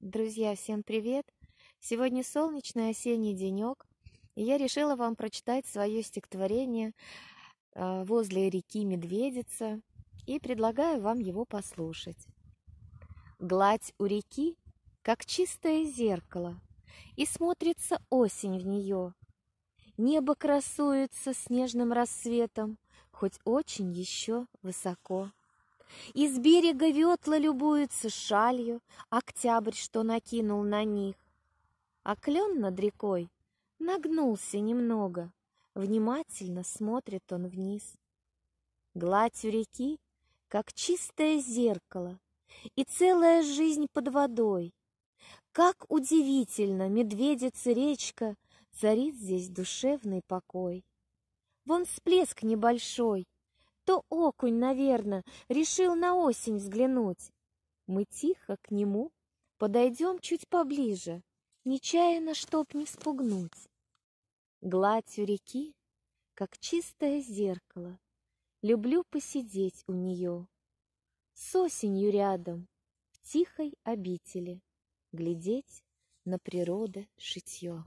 Друзья, всем привет! Сегодня солнечный осенний денек, и я решила вам прочитать свое стихотворение а, возле реки Медведица и предлагаю вам его послушать. Гладь у реки, как чистое зеркало, и смотрится осень в нее. Небо красуется снежным рассветом, хоть очень еще высоко. Из берега ветла любуются шалью Октябрь, что накинул на них. А клен над рекой нагнулся немного, Внимательно смотрит он вниз. Гладь у реки, как чистое зеркало, И целая жизнь под водой. Как удивительно, медведица речка Царит здесь душевный покой. Вон всплеск небольшой — то окунь, наверное, решил на осень взглянуть. Мы тихо к нему подойдем чуть поближе, нечаянно, чтоб не спугнуть. Гладью реки, как чистое зеркало, люблю посидеть у нее. С осенью рядом, в тихой обители, глядеть на природа шитье.